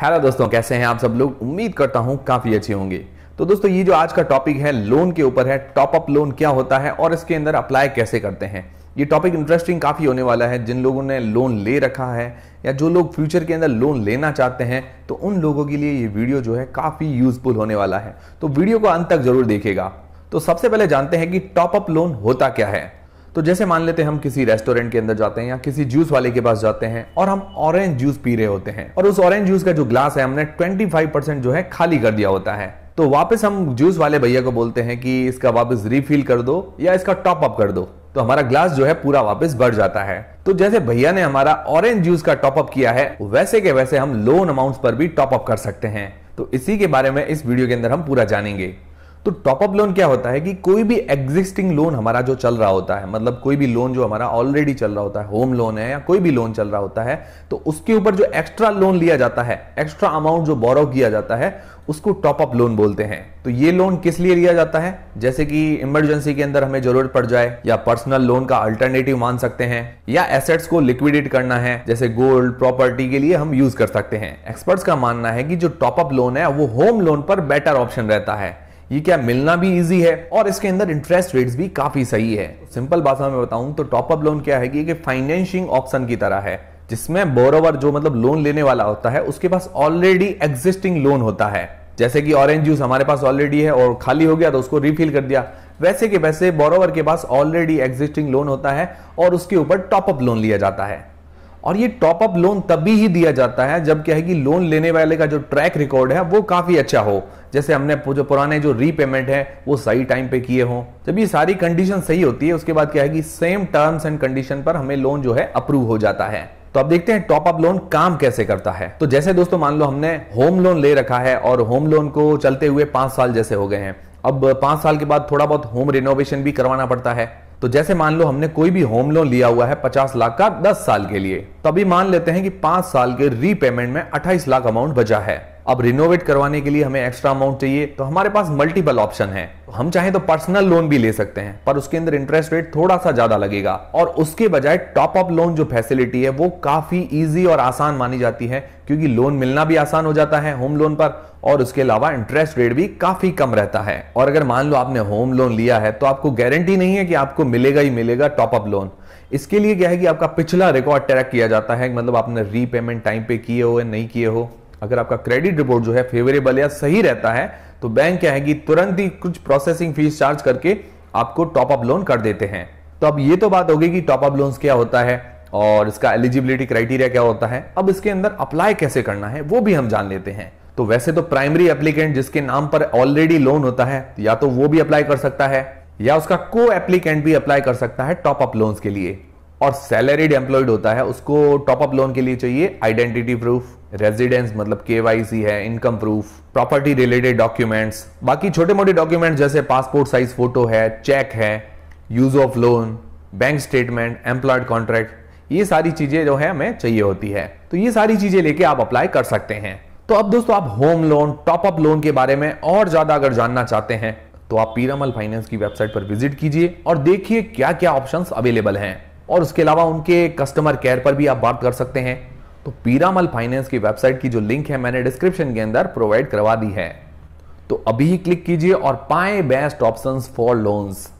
hello दोस्तों कैसे हैं आप सब लोग उम्मीद करता हूं काफी अच्छे होंगे तो दोस्तों ये जो आज का टॉपिक है लोन के ऊपर है टॉप अप लोन क्या होता है और इसके अंदर अप्लाई कैसे करते हैं ये टॉपिक इंटरेस्टिंग काफ़ी होने वाला है जिन लोगों ने लोन ले रखा है या जो लोग फ्यूचर के अंदर लोन लेना चाहते हैं तो उन लोगों के लिए ये वीडियो जो है काफ़ी यूजफुल होने वाला है तो वीडियो को अंत तक जरूर देखेगा तो सबसे पहले जानते हैं कि टॉप अप लोन होता क्या है तो जैसे मान लेते हैं हम किसी रेस्टोरेंट के अंदर जाते हैं या किसी जूस वाले के पास जाते हैं और हम ऑरेंज जूस पी रहे होते हैं और उस ऑरेंज जूस का जो ग्लास है हमने 25% जो है खाली कर दिया होता है तो वापस हम जूस वाले भैया को बोलते हैं कि इसका वापस रिफिल कर दो या इसका टॉप अप कर दो तो हमारा ग्लास जो है पूरा वापस बढ़ जाता है तो जैसे भैया ने हमारा ऑरेंज जूस का टॉप अप किया है वैसे के वैसे हम लोन अमाउंट्स पर भी टॉप अप कर सकते हैं तो इसी के बारे में इस वीडियो के अंदर हम पूरा जानेंगे तो टॉपअप लोन क्या होता है कि कोई भी एग्जिस्टिंग लोन हमारा जो चल रहा होता है मतलब कोई भी लोन जो हमारा ऑलरेडी चल रहा होता है होम लोन है या कोई भी लोन चल रहा होता है तो उसके ऊपर जो एक्स्ट्रा लोन लिया जाता है एक्स्ट्रा अमाउंट जो बोरो किया जाता है उसको टॉपअप लोन बोलते हैं तो ये लोन किस लिए लिया जाता है जैसे कि इमरजेंसी के अंदर हमें जरूरत पड़ जाए या पर्सनल लोन का अल्टरनेटिव मान सकते हैं या एसेट्स को लिक्विडेट करना है जैसे गोल्ड प्रॉपर्टी के लिए हम यूज कर सकते हैं एक्सपर्ट्स का मानना है कि जो टॉपअप लोन है वो होम लोन पर बेटर ऑप्शन रहता है ये क्या मिलना भी इजी है और इसके अंदर इंटरेस्ट रेट्स भी काफी सही है सिंपल भाषा में बताऊं तो टॉपअप लोन क्या है कि फाइनेंशियल ऑप्शन की तरह है जिसमें बोरोवर जो मतलब लोन लेने वाला होता है उसके पास ऑलरेडी एग्जिस्टिंग लोन होता है जैसे कि ऑरेंज जूस हमारे पास ऑलरेडी है और खाली हो गया तो उसको रिफिल कर दिया वैसे के वैसे बोरोवर के पास ऑलरेडी एग्जिस्टिंग लोन होता है और उसके ऊपर टॉपअप लोन लिया जाता है और ये टॉपअप लोन तभी ही दिया जाता है जब क्या है कि लोन लेने वाले का जो ट्रैक रिकॉर्ड है वो काफ़ी अच्छा हो जैसे हमने जो पुराने जो रीपेमेंट है वो सही टाइम पे किए हों जब ये सारी कंडीशन सही होती है उसके बाद क्या है कि सेम टर्म्स एंड कंडीशन पर हमें लोन जो है अप्रूव हो जाता है तो अब देखते हैं टॉप अप लोन काम कैसे करता है तो जैसे दोस्तों मान लो हमने होम लोन ले रखा है और होम लोन को चलते हुए पांच साल जैसे हो गए हैं अब पांच साल के बाद थोड़ा बहुत होम रिनोवेशन भी करवाना पड़ता है तो जैसे मान लो हमने कोई भी होम लोन लिया हुआ है पचास लाख का दस साल के लिए तो अभी मान लेते हैं कि पांच साल के रीपेमेंट में अट्ठाईस लाख अमाउंट बचा है अब रिनोवेट करवाने के लिए हमें एक्स्ट्रा अमाउंट चाहिए तो हमारे पास मल्टीपल ऑप्शन है हम चाहें तो पर्सनल लोन भी ले सकते हैं पर उसके अंदर इंटरेस्ट रेट थोड़ा सा ज्यादा लगेगा और उसके बजाय टॉप अप लोन जो फैसिलिटी है वो काफी इजी और आसान मानी जाती है क्योंकि लोन मिलना भी आसान हो जाता है होम लोन पर और उसके अलावा इंटरेस्ट रेट भी काफी कम रहता है और अगर मान लो आपने होम लोन लिया है तो आपको गारंटी नहीं है कि आपको मिलेगा ही मिलेगा टॉप अप लोन इसके लिए क्या है कि आपका पिछला रिकॉर्ड ट्रैक किया जाता है मतलब आपने रीपेमेंट टाइम पे किए हो या नहीं किए हो अगर आपका क्रेडिट रिपोर्ट जो है फेवरेबल या सही रहता है तो बैंक क्या है कि तुरंत ही कुछ प्रोसेसिंग फीस चार्ज करके आपको टॉपअप लोन कर देते हैं तो अब ये तो बात होगी कि टॉपअप लोन क्या होता है और इसका एलिजिबिलिटी क्राइटेरिया क्या होता है अब इसके अंदर अप्लाई कैसे करना है वो भी हम जान लेते हैं तो वैसे तो प्राइमरी एप्लीकेंट जिसके नाम पर ऑलरेडी लोन होता है या तो वो भी अप्लाई कर सकता है या उसका को एप्लीकेंट भी अप्लाई कर सकता है टॉप अप लोन्स के लिए और सैलरीड एम्प्लॉयड होता है उसको टॉपअप लोन के लिए चाहिए आइडेंटिटी प्रूफ रेजिडेंस मतलब के है income proof property related documents बाकी छोटे मोटे डॉक्यूमेंट जैसे पासपोर्ट साइज फोटो है चेक है use of loan bank statement employed contract ये सारी चीजें जो है हमें चाहिए होती है तो ये सारी चीजें लेके आप अप्लाई कर सकते हैं तो अब दोस्तों आप होम लोन टॉपअप लोन के बारे में और ज्यादा अगर जानना चाहते हैं तो आप पीरामल फाइनेंस की वेबसाइट पर विजिट कीजिए और देखिए क्या क्या ऑप्शंस अवेलेबल हैं और उसके अलावा उनके कस्टमर केयर पर भी आप बात कर सकते हैं तो पीरामल फाइनेंस की वेबसाइट की जो लिंक है मैंने डिस्क्रिप्शन के अंदर प्रोवाइड करवा दी है तो अभी ही क्लिक कीजिए और पाए बेस्ट ऑप्शंस फॉर लोन्स